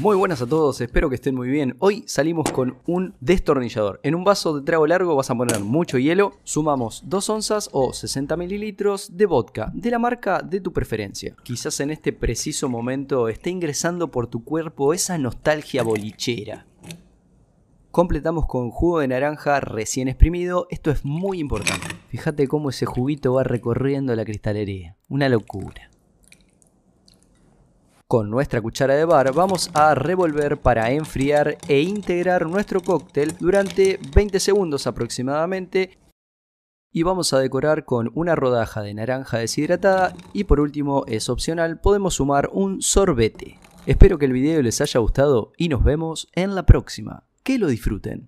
Muy buenas a todos, espero que estén muy bien. Hoy salimos con un destornillador. En un vaso de trago largo vas a poner mucho hielo, sumamos 2 onzas o 60 mililitros de vodka, de la marca de tu preferencia. Quizás en este preciso momento esté ingresando por tu cuerpo esa nostalgia bolichera. Completamos con jugo de naranja recién exprimido, esto es muy importante. Fíjate cómo ese juguito va recorriendo la cristalería, una locura. Con nuestra cuchara de bar vamos a revolver para enfriar e integrar nuestro cóctel durante 20 segundos aproximadamente y vamos a decorar con una rodaja de naranja deshidratada y por último es opcional podemos sumar un sorbete. Espero que el video les haya gustado y nos vemos en la próxima. Que lo disfruten.